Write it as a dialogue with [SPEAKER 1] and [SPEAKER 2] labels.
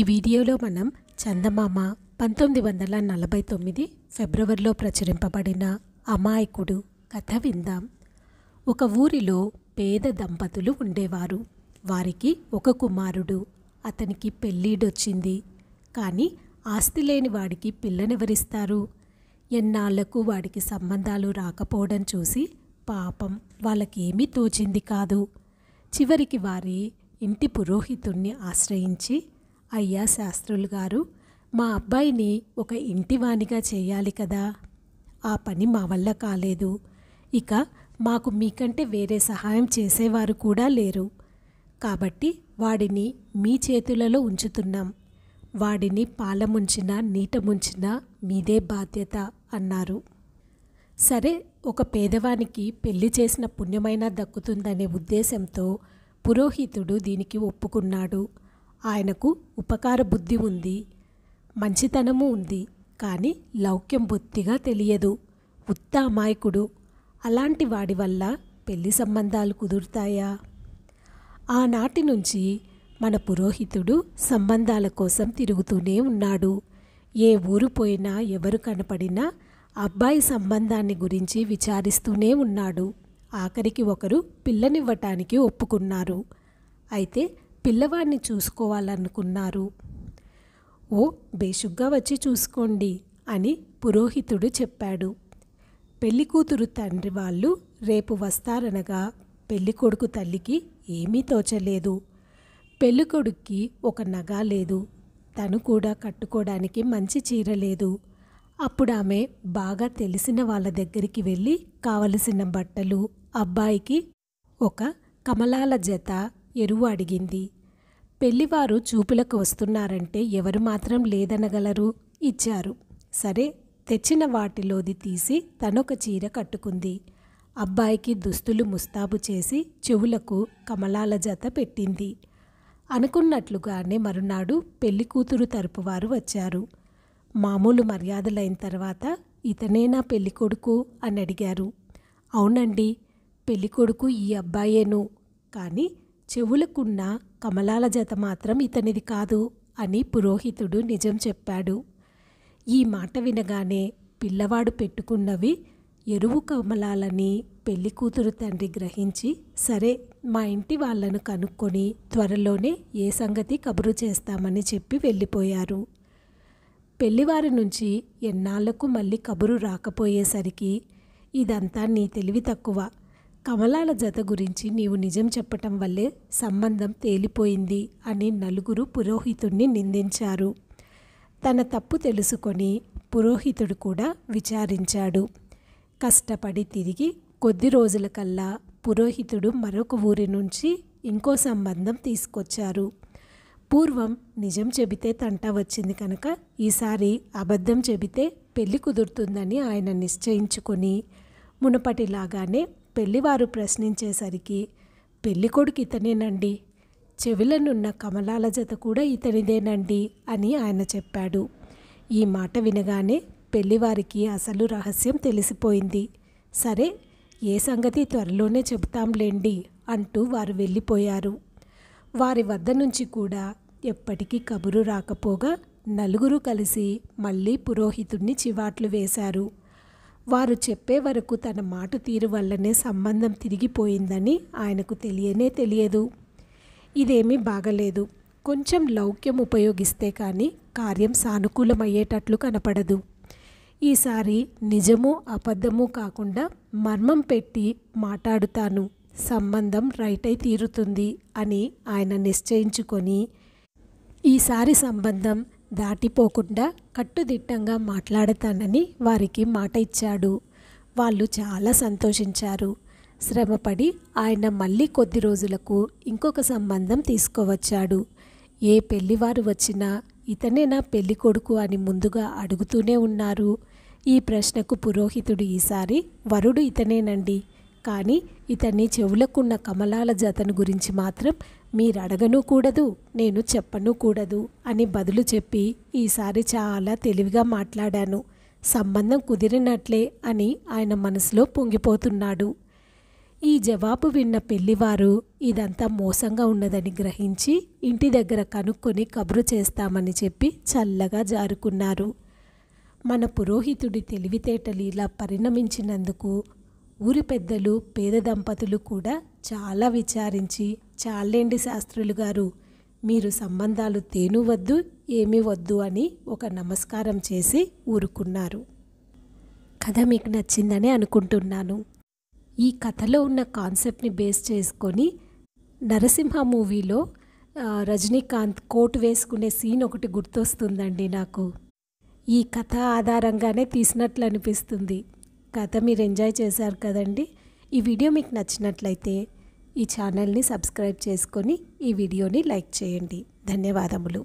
[SPEAKER 1] ఈ వీడియోలో మనం చందమామ పంతొమ్మిది వందల నలభై తొమ్మిది ఫిబ్రవరిలో ప్రచురింపబడిన అమాయకుడు కథ విందాం ఒక ఊరిలో పేద దంపతులు ఉండేవారు వారికి ఒక కుమారుడు అతనికి పెళ్ళిడొచ్చింది కానీ ఆస్తి లేని వాడికి పిల్లనెవరిస్తారు ఎన్నాళ్లకు వాడికి సంబంధాలు రాకపోవడం చూసి పాపం వాళ్ళకేమీ తోచింది కాదు చివరికి వారి ఇంటి పురోహితుణ్ణి ఆశ్రయించి అయ్యా శాస్త్రులు గారు మా అబ్బాయిని ఒక ఇంటివానిగా చేయాలి కదా ఆ పని మా వల్ల కాలేదు ఇక మాకు మీకంటే వేరే సహాయం చేసేవారు కూడా లేరు కాబట్టి వాడిని మీ చేతులలో ఉంచుతున్నాం వాడిని పాలముంచినా నీట ముంచినా మీదే బాధ్యత అన్నారు సరే ఒక పేదవానికి పెళ్లి చేసిన పుణ్యమైనా దక్కుతుందనే ఉద్దేశంతో పురోహితుడు దీనికి ఒప్పుకున్నాడు ఆయనకు ఉపకార బుద్ధి ఉంది మంచితనము ఉంది కానీ లౌక్యం బొత్తిగా తెలియదు ఉత్త అమాయకుడు అలాంటి వాడి వల్ల పెళ్లి సంబంధాలు కుదురుతాయా ఆనాటి నుంచి మన పురోహితుడు సంబంధాల కోసం తిరుగుతూనే ఉన్నాడు ఏ ఊరు పోయినా ఎవరు కనపడినా అబ్బాయి సంబంధాన్ని గురించి విచారిస్తూనే ఉన్నాడు ఆఖరికి ఒకరు పిల్లనివ్వటానికి ఒప్పుకున్నారు అయితే పిల్లవాడిని చూసుకోవాలనుకున్నారు ఓ బేషుగ్గా వచ్చి చూసుకోండి అని పురోహితుడు చెప్పాడు పెళ్ళికూతురు తండ్రి వాళ్ళు రేపు వస్తారనగా పెళ్ళికొడుకు తల్లికి ఏమీ తోచలేదు పెళ్ళికొడుక్కి ఒక నగ లేదు తను కూడా కట్టుకోవడానికి మంచి చీర లేదు అప్పుడు ఆమె బాగా తెలిసిన వాళ్ళ దగ్గరికి వెళ్ళి కావలసిన బట్టలు అబ్బాయికి ఒక కమలాల జత ఎరువు అడిగింది పెళ్లివారు చూపులకు వస్తున్నారంటే ఎవరు మాత్రం లేదనగలరు ఇచ్చారు సరే తెచ్చిన వాటిలోది తీసి తనొక చీర కట్టుకుంది అబ్బాయికి దుస్తులు ముస్తాబు చేసి చెవులకు కమలాల జత పెట్టింది అనుకున్నట్లుగానే మరునాడు పెళ్లి కూతురు తరపు వారు వచ్చారు మామూలు మర్యాదలైన తర్వాత ఇతనేనా పెళ్లి కొడుకు అని అడిగారు అవునండి పెళ్లి కొడుకు ఈ అబ్బాయేను కానీ చెవులకున్న కమలాల జత మాత్రం ఇతనిది కాదు అని పురోహితుడు నిజం చెప్పాడు ఈ మాట వినగానే పిల్లవాడు పెట్టుకున్నవి ఎరువు కమలాలని పెళ్లి కూతురు తండ్రి గ్రహించి సరే మా ఇంటి వాళ్లను కనుక్కొని త్వరలోనే ఏ సంగతి కబురు చేస్తామని చెప్పి వెళ్ళిపోయారు పెళ్లివారి నుంచి ఎన్నాళ్లకు మళ్ళీ కబురు రాకపోయేసరికి ఇదంతా నీ తెలివి తక్కువ కమలాల జత గురించి నీవు నిజం చెప్పటం వల్లే సంబంధం తేలిపోయింది అని నలుగురు పురోహితుణ్ణి నిందించారు తన తప్పు తెలుసుకొని పురోహితుడు కూడా విచారించాడు కష్టపడి తిరిగి కొద్ది రోజులకల్లా పురోహితుడు మరొక ఊరి నుంచి ఇంకో సంబంధం తీసుకొచ్చారు పూర్వం నిజం చెబితే తంట వచ్చింది కనుక ఈసారి అబద్ధం చెబితే పెళ్లి కుదురుతుందని ఆయన నిశ్చయించుకొని మునపటిలాగానే పెళ్లివారు ప్రశ్నించేసరికి పెళ్ళికొడుకు ఇతనేనండి చెవిలనున్న కమలాల జత కూడా ఇతనిదేనండి అని ఆయన చెప్పాడు ఈ మాట వినగానే పెళ్లివారికి అసలు రహస్యం తెలిసిపోయింది సరే ఏ సంగతి త్వరలోనే చెబుతాంలేండి అంటూ వారు వెళ్ళిపోయారు వారి వద్ద నుంచి కూడా ఎప్పటికీ కబురు రాకపోగా నలుగురు కలిసి మళ్ళీ పురోహితుణ్ణి చివాట్లు వేశారు వారు చెప్పే వరకు తన మాట తీరు వల్లనే సంబంధం తిరిగిపోయిందని ఆయనకు తెలియనే తెలియదు ఇదేమీ బాగలేదు కొంచెం లౌక్యం ఉపయోగిస్తే కానీ కార్యం సానుకూలమయ్యేటట్లు కనపడదు ఈసారి నిజము అబద్ధము కాకుండా మర్మం పెట్టి మాట్లాడుతాను సంబంధం రైట్ అయి తీరుతుంది అని ఆయన నిశ్చయించుకొని ఈసారి సంబంధం దాటిపోకుండా కట్టుదిట్టంగా మాట్లాడతానని వారికి మాట ఇచ్చాడు వాళ్ళు చాలా సంతోషించారు శ్రమపడి ఆయన మళ్ళీ కొద్ది రోజులకు ఇంకొక సంబంధం తీసుకువచ్చాడు ఏ పెళ్లివారు వచ్చినా ఇతనే నా పెళ్లి కొడుకు అని ముందుగా అడుగుతూనే ఉన్నారు ఈ ప్రశ్నకు పురోహితుడు ఈసారి వరుడు ఇతనేనండి కానీ ఇతన్ని చెవులకున్న కమలాల జతను గురించి మాత్రం మీరు అడగను కూడదు నేను చెప్పను కూడదు అని బదులు చెప్పి ఈసారి చాలా తెలివిగా మాట్లాడాను సంబంధం కుదిరినట్లే అని ఆయన మనసులో పొంగిపోతున్నాడు ఈ జవాబు విన్న పెళ్లివారు ఇదంతా మోసంగా ఉన్నదని గ్రహించి ఇంటి దగ్గర కనుక్కొని కబురు చేస్తామని చెప్పి చల్లగా జారుకున్నారు మన పురోహితుడి తెలివితేటలు ఇలా పరిణమించినందుకు ఊరి పెద్దలు పేద దంపతులు కూడా చాలా విచారించి చాలేండి శాస్త్రులు గారు మీరు సంబంధాలు తేను వద్దు ఏమి వద్దు అని ఒక నమస్కారం చేసి ఊరుకున్నారు కథ మీకు నచ్చిందని అనుకుంటున్నాను ఈ కథలో ఉన్న కాన్సెప్ట్ని బేస్ చేసుకొని నరసింహ మూవీలో రజనీకాంత్ కోట్ వేసుకునే సీన్ ఒకటి గుర్తొస్తుందండి నాకు ఈ కథ ఆధారంగానే తీసినట్లు అనిపిస్తుంది కథ మీరు ఎంజాయ్ చేశారు కదండి ఈ వీడియో మీకు నచ్చినట్లయితే ఈ ఛానల్ని సబ్స్క్రైబ్ చేసుకొని ఈ వీడియోని లైక్ చేయండి ధన్యవాదములు